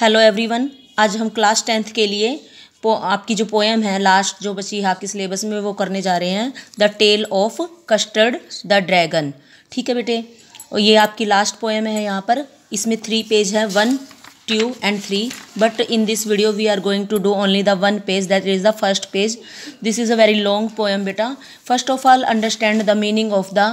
Hello everyone आज हम class tenth के लिए पो आपकी जो पोएम है लास्ट जो बची है आपके सिलेबस में वो करने जा रहे हैं the tale of Custard the dragon ठीक है बेटे और ये आपकी लास्ट पोएम है यहाँ पर इसमें थ्री पेज है one two and three but in this video we are going to do only the one page that is the first page this is a very long poem बेटा first of all understand the meaning of the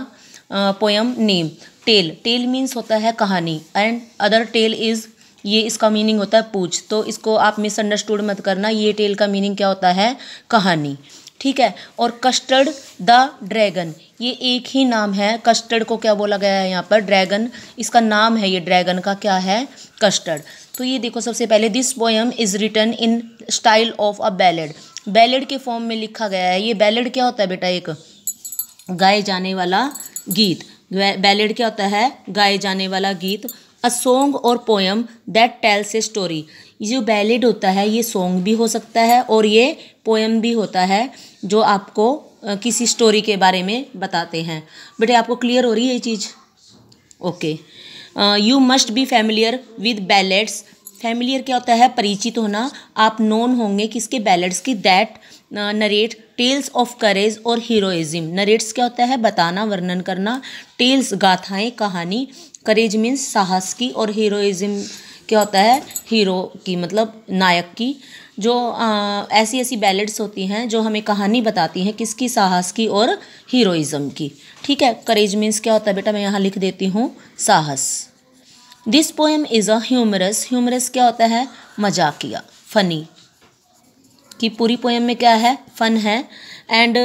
poem name tale tale means होता है कहानी and other tail is ये इसका meaning होता है पूछ तो इसको आप मिसअंडरस्टूड मत करना ये टेल का मीनिंग क्या होता है कहानी ठीक है और कस्टर्ड द ड्रैगन ये एक ही नाम है कस्टर्ड को क्या बोला गया है यहाँ पर ड्रैगन इसका नाम है ये ड्रैगन का क्या है कस्टर्ड तो ये देखो सबसे पहले this poem is written in style of a ballad ballad के फॉर्म में लिखा गया है ये बैलेड क्या होता है बेटा एक गाए जाने वाला गीत बैलेड क्या होता है गाए जाने वाला गीत अ सॉन्ग और poem that tells a story जो बैलेड होता है ये सॉन्ग भी हो सकता है और ये पोएम भी होता है जो आपको किसी स्टोरी के बारे में बताते हैं बेटे आपको क्लियर हो रही है ये चीज़ okay you must be familiar with ballads familiar क्या होता है परिचित होना आप नोन होंगे किसके बैलेट्स की that narrate tales of courage और हीरोइज्म नरेट्स क्या होता है बताना वर्णन करना टेल्स गाथाएं कहानी करेज मीन्स साहस की और हीरोइज्म क्या होता है हीरो की मतलब नायक की जो आ, ऐसी ऐसी बैलेट्स होती हैं जो हमें कहानी बताती हैं किसकी साहस की और हीरोइज्म की ठीक है करेज मीन्स क्या होता है बेटा मैं यहाँ लिख देती हूँ साहस this poem is a humorous humorous क्या होता है मजाकिया फ़नी कि पूरी पोएम में क्या है फन है and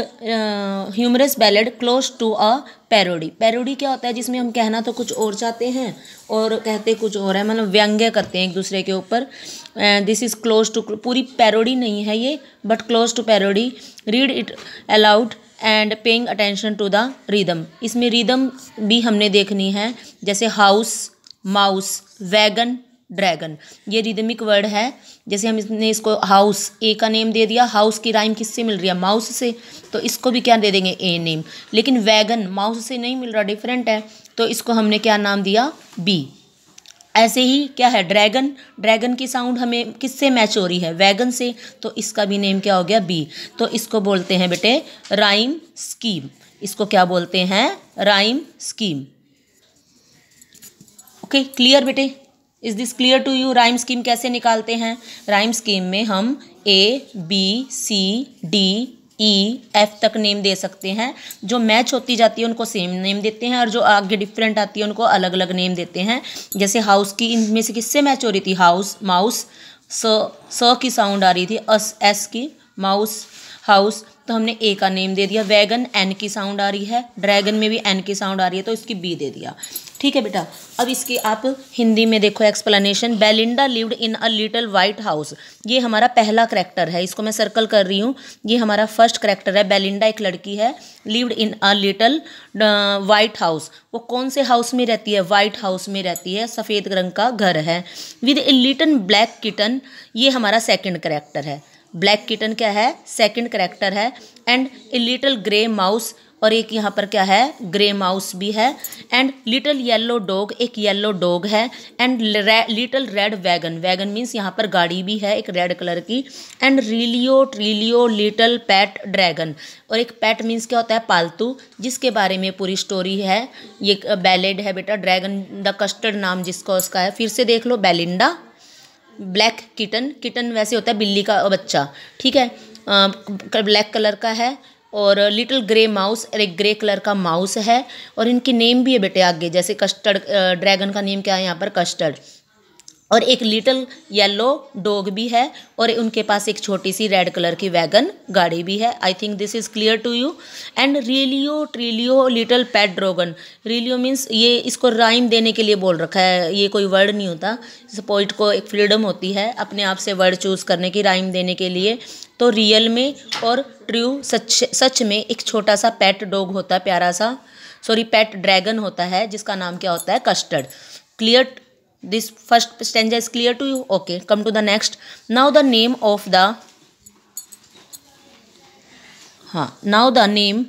humorous ballad close to a parody parody क्या होता है जिसमें हम कहना तो कुछ और चाहते हैं और कहते कुछ और है मतलब व्यंग्य करते हैं एक दूसरे के ऊपर दिस इज़ क्लोज टू पूरी पैरोडी नहीं है ये but close to parody read it aloud and paying attention to the rhythm इसमें रिदम भी हमने देखनी है जैसे हाउस माउस वैगन ड्रैगन ये रिदमिक वर्ड है जैसे हमने इसको हाउस ए का नेम दे दिया हाउस की राइम किससे मिल रही है माउस से तो इसको भी क्या दे देंगे ए नेम लेकिन वैगन माउस से नहीं मिल रहा डिफरेंट है तो इसको हमने क्या नाम दिया बी ऐसे ही क्या है ड्रैगन ड्रैगन की साउंड हमें किससे मैच हो रही है वैगन से तो इसका भी नेम क्या हो गया बी तो इसको बोलते हैं बेटे राइम स्कीम इसको क्या बोलते हैं राइम स्कीम ओके क्लियर बेटे is this clear to you rhyme scheme कैसे निकालते हैं राइम स्कीम में हम A B C D E F तक नेम दे सकते हैं जो मैच होती जाती है उनको सेम नेम देते हैं और जो आगे डिफरेंट आती है उनको अलग अलग नेम देते हैं जैसे हाउस की इनमें से किससे मैच हो रही थी हाउस माउस स स की साउंड आ रही थी अस एस की माउस हाउस तो हमने ए का नेम दे दिया वैगन एन की साउंड आ रही है ड्रैगन में भी एन की साउंड आ रही है तो इसकी बी दे दिया ठीक है बेटा अब इसकी आप हिंदी में देखो explanation Belinda lived in a little white house ये हमारा पहला करेक्टर है इसको मैं सर्कल कर रही हूँ ये हमारा फर्स्ट करेक्टर है बेलिंडा एक लड़की है lived in a little white house वो कौन से हाउस में रहती है वाइट हाउस में रहती है सफ़ेद रंग का घर है with a little black kitten ये हमारा सेकेंड करेक्टर है ब्लैक किटन क्या है सेकंड करेक्टर है and a little grey mouse और एक यहाँ पर क्या है ग्रे माउस भी है एंड लिटल येलो डॉग एक येलो डॉग है and little red wagon wagon means यहाँ पर गाड़ी भी है एक रेड कलर की and realio trulio little pet dragon और एक पैट मीन्स क्या होता है पालतू जिसके बारे में पूरी स्टोरी है ये बैलेड है बेटा ड्रैगन द कस्टर्ड नाम जिसका उसका है फिर से देख लो बेलिंडा ब्लैक किटन किटन वैसे होता है बिल्ली का बच्चा ठीक है ब्लैक कलर का है और लिटिल ग्रे माउस और एक ग्रे कलर का माउस है और इनके नेम भी है बेटे आगे जैसे कस्टर्ड ड्रैगन का नेम क्या है यहाँ पर कस्टर्ड और एक लिटिल येलो डॉग भी है और उनके पास एक छोटी सी रेड कलर की वैगन गाड़ी भी है I think this is clear to you and realio trulio little pet dragon realio means ये इसको राइम देने के लिए बोल रखा है ये कोई वर्ड नहीं होता इस पोइट को एक फ्रीडम होती है अपने आप से वर्ड चूज़ करने की राइम देने के लिए तो रियल में और ट्रू सच सच में एक छोटा सा पैट डॉग होता है प्यारा सा सॉरी पैट ड्रैगन होता है जिसका नाम क्या होता है Custard clear this first stanza is clear to you okay come to the next now the name of the हाँ now the name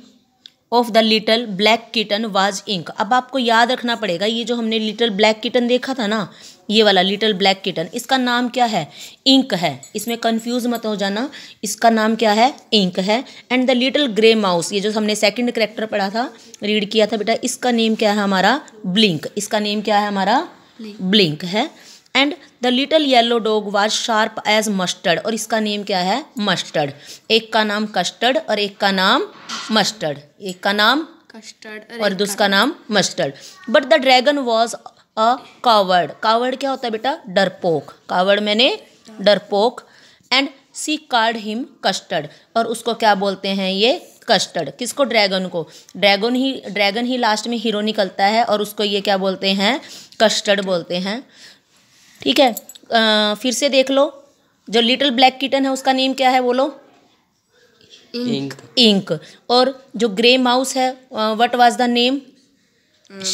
of the little black kitten was Ink अब आपको याद रखना पड़ेगा ये जो हमने लिटल ब्लैक किटन देखा था ना ये वाला लिटल ब्लैक किटन इसका नाम क्या है इंक है इसमें कन्फ्यूज मत हो जाना इसका नाम क्या है इंक है and the little grey mouse ये जो हमने सेकेंड करेक्टर पढ़ा था रीड किया था बेटा इसका नेम क्या है हमारा ब्लिंक इसका नेम क्या है हमारा ब्लिंक है and the little yellow dog was sharp as Mustard और इसका नेम क्या है मस्टर्ड एक का नाम कस्टर्ड और एक का नाम मस्टर्ड एक का नाम कस्टर्ड और दूसरा नाम Mustard but the dragon was a coward coward क्या होता है बेटा डरपोक कावर्ड मैंने डरपोक and she called him Custard और उसको क्या बोलते हैं ये कस्टर्ड किसको ड्रैगन को ड्रैगन ही ड्रैगन ही लास्ट में हीरो निकलता है और उसको ये क्या बोलते हैं कस्टर्ड बोलते हैं ठीक है आ, फिर से देख लो जो लिटिल ब्लैक किटन है उसका नेम क्या है बोलो इंक इंक और जो ग्रे माउस है what was the name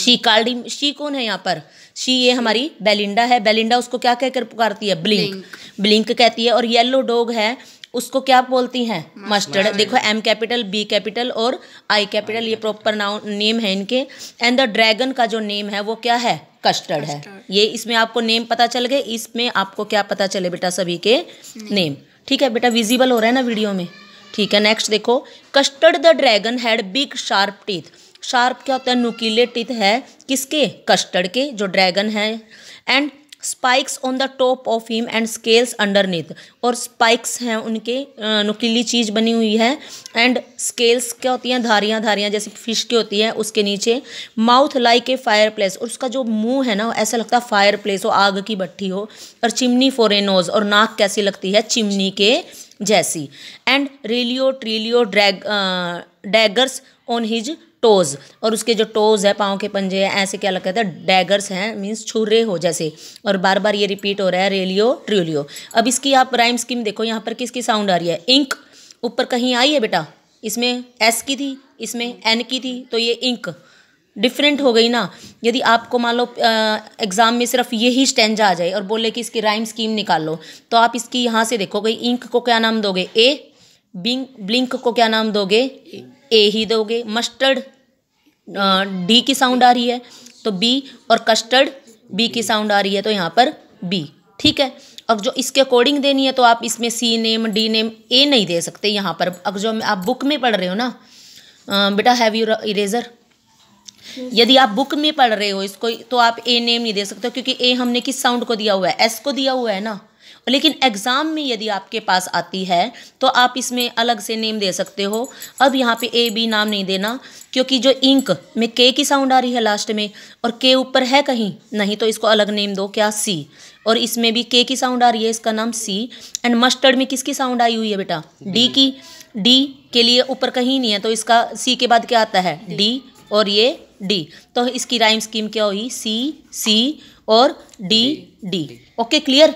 she कार्डी शी कौन है यहाँ पर शी ये हमारी बेलिंडा है बेलिंडा उसको क्या कहकर पुकारती है ब्लिंक ब्लिंक कहती है और येलो डॉग है उसको क्या बोलती हैं मस्टर्ड देखो एम कैपिटल बी कैपिटल और आई कैपिटल ये प्रॉपर नाउन नेम है इनके एंड द ड्रैगन का जो नेम है वो क्या है कस्टर्ड है ये इसमें आपको नेम पता चल गए इसमें आपको क्या पता चले बेटा सभी के नेम ठीक है बेटा विजिबल हो रहा है ना वीडियो में ठीक है नेक्स्ट देखो Custard the dragon had big sharp teeth sharp क्या होता है नुकीले टिथ है किसके कस्टर्ड के जो ड्रैगन है and spikes on the top of him and scales underneath और स्पाइक्स हैं उनके नुकीली चीज़ बनी हुई है एंड स्केल्स क्या होती हैं धारियाँ धारियाँ जैसे फिश की होती हैं उसके नीचे mouth like a fireplace और उसका जो मुंह है ना ऐसा लगता है फायर प्लेस हो आग की भट्टी हो और चिमनी फोरेनोज और नाक कैसी लगती है चिमनी के जैसी एंड रेलियो ट्रिलियो ड्रैग डैगर्स ऑन हिज टोज़ और उसके जो टोज़ है पाँव के पंजे हैं ऐसे क्या लगता है डैगर्स हैं मीन्स छुर्रे हो जैसे और बार बार ये रिपीट हो रहा है रेलियो ट्रियोलियो अब इसकी आप राइम स्कीम देखो यहाँ पर किसकी साउंड आ रही है इंक ऊपर कहीं आई है बेटा इसमें एस की थी इसमें एन की थी तो ये इंक डिफरेंट हो गई ना यदि आपको मान लो एग्ज़ाम में सिर्फ ये ही स्टेंजा आ जाए और बोले कि इसकी राइम स्कीम निकाल लो तो आप इसकी यहाँ से देखोगे इंक को क्या नाम दोगे ए बिंग ब्लिंक को क्या नाम दोगे ए ही दोगे मस्टर्ड डी की साउंड आ रही है तो बी और कस्टर्ड बी की साउंड आ रही है तो यहाँ पर बी ठीक है अब जो इसके अकॉर्डिंग देनी है तो आप इसमें C name D name A नहीं दे सकते यहाँ पर अब जो आप बुक में पढ़ रहे हो ना बेटा हैव यू इरेजर यदि आप बुक में पढ़ रहे हो इसको तो आप ए नेम नहीं दे सकते क्योंकि ए हमने किस साउंड को दिया हुआ है एस को दिया हुआ है ना लेकिन एग्ज़ाम में यदि आपके पास आती है तो आप इसमें अलग से नेम दे सकते हो अब यहाँ पे ए बी नाम नहीं देना क्योंकि जो इंक में के की साउंड आ रही है लास्ट में और के ऊपर है कहीं नहीं तो इसको अलग नेम दो क्या सी और इसमें भी के की साउंड आ रही है इसका नाम सी एंड मस्टर्ड में किसकी साउंड आई हुई है बेटा डी की डी के लिए ऊपर कहीं नहीं है तो इसका सी के बाद क्या आता है डी और ये डी तो इसकी राइम स्कीम क्या हुई सी सी और D D okay clear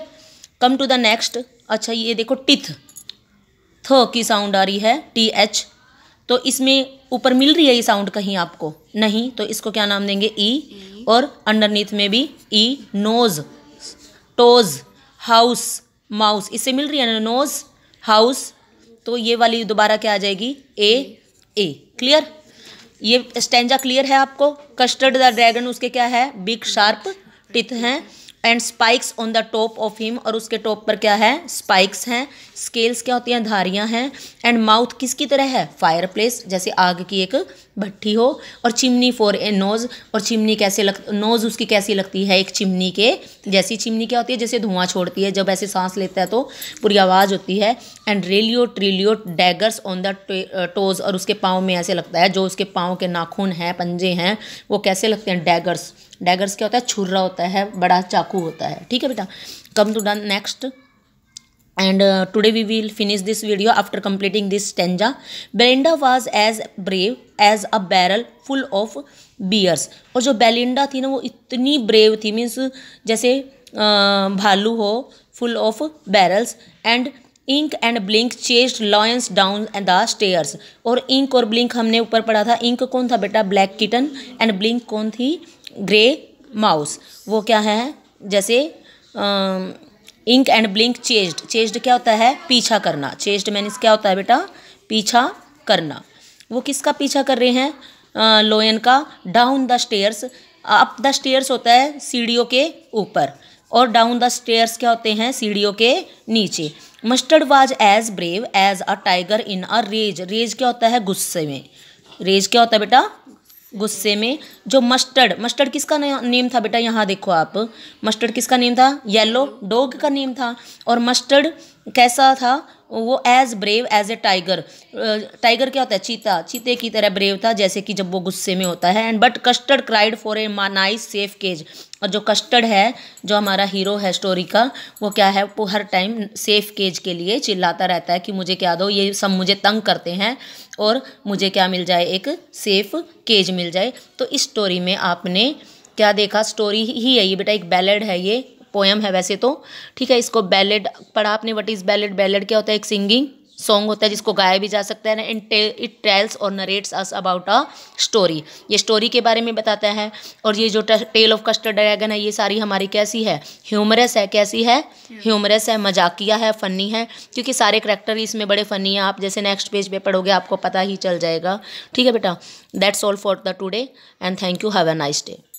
come to the next अच्छा ये देखो टिथ थ की साउंड आ रही है टी एच तो इसमें ऊपर मिल रही है ये साउंड कहीं आपको नहीं तो इसको क्या नाम देंगे ई e. और अंडरनीथ में भी E nose toes house mouse इससे मिल रही है नोज हाउस तो ये वाली दोबारा क्या आ जाएगी ए ए क्लियर ये स्टेंजा क्लियर है आपको कस्टर्ड द ड्रैगन उसके क्या है बिग शार्प टिथ हैं and spikes on the top of him और उसके टॉप पर क्या है स्पाइक्स हैं स्केल्स क्या होती हैं धारियां हैं एंड माउथ किसकी तरह है फायर प्लेस जैसे आग की एक भट्टी हो और चिमनी फॉर ए नोज़ और चिमनी कैसे लग नोज़ उसकी कैसी लगती है एक चिमनी के जैसी चिमनी क्या होती है जैसे धुआं छोड़ती है जब ऐसे सांस लेता है तो पूरी आवाज़ होती है and realio trulio daggers on the toes और उसके पाँव में ऐसे लगता है जो उसके पाँव के नाखून हैं पंजे हैं वो कैसे लगते हैं डैगर्स डैगर्स क्या होता है छुर्रा होता है बड़ा चाकू होता है ठीक है बेटा come to done next and uh, today we will finish this video after completing this stanza belinda was as brave as a barrel full of beers और जो बेलिंडा थी ना वो इतनी ब्रेव थी मीन्स जैसे भालू हो full of barrels and Ink and Blink chased lions down and the stairs और इंक और ब्लिंक हमने ऊपर पढ़ा था इंक कौन था बेटा ब्लैक किटन एंड ब्लिंक कौन थी ग्रे माउस वो क्या है जैसे आ, Ink and Blink chased chased क्या होता है पीछा करना चेज्ड मैनिस क्या होता है बेटा पीछा करना वो किसका पीछा कर रहे हैं लोयन का down the stairs up the stairs होता है सीढ़ियों के ऊपर और डाउन द स्टेयर्स क्या होते हैं सीढ़ियों के नीचे Mustard was as brave as a tiger in a rage rage क्या होता है गुस्से में रेज क्या होता है बेटा गुस्से में जो मस्टर्ड मस्टर्ड किसका नेम था बेटा यहाँ देखो आप मस्टर्ड किसका नेम था येलो डॉग का नेम था और मस्टर्ड कैसा था वो as brave as a tiger tiger क्या होता है चीता चीते की तरह ब्रेव था जैसे कि जब वो गुस्से में होता है and but Custard cried for a nice safe cage और जो कस्टर्ड है जो हमारा हीरो है स्टोरी का वो क्या है वो हर टाइम सेफ केज के लिए चिल्लाता रहता है कि मुझे क्या दो ये सब मुझे तंग करते हैं और मुझे क्या मिल जाए एक सेफ केज मिल जाए तो इस स्टोरी में आपने क्या देखा स्टोरी ही है ये बेटा एक बैलेड है ये पोएम है वैसे तो ठीक है इसको बैलेड पढ़ा आपने वट इज़ बैलेड बैलेड क्या होता है एक सिंगिंग सॉन्ग होता है जिसको गाया भी जा सकता है एंड इट टेल्स और narrates us about a story ये स्टोरी के बारे में बताता है और ये जो टेल ऑफ कस्टर्ड ड्रैगन है ये सारी हमारी कैसी है ह्यूमरस है कैसी है ह्यूमरस है मजाकिया है फ़नी है क्योंकि सारे करेक्टर इसमें बड़े फ़नी हैं आप जैसे नेक्स्ट पेज पे पढ़ोगे आपको पता ही चल जाएगा ठीक है बेटा that's all for the today and thank you have a nice day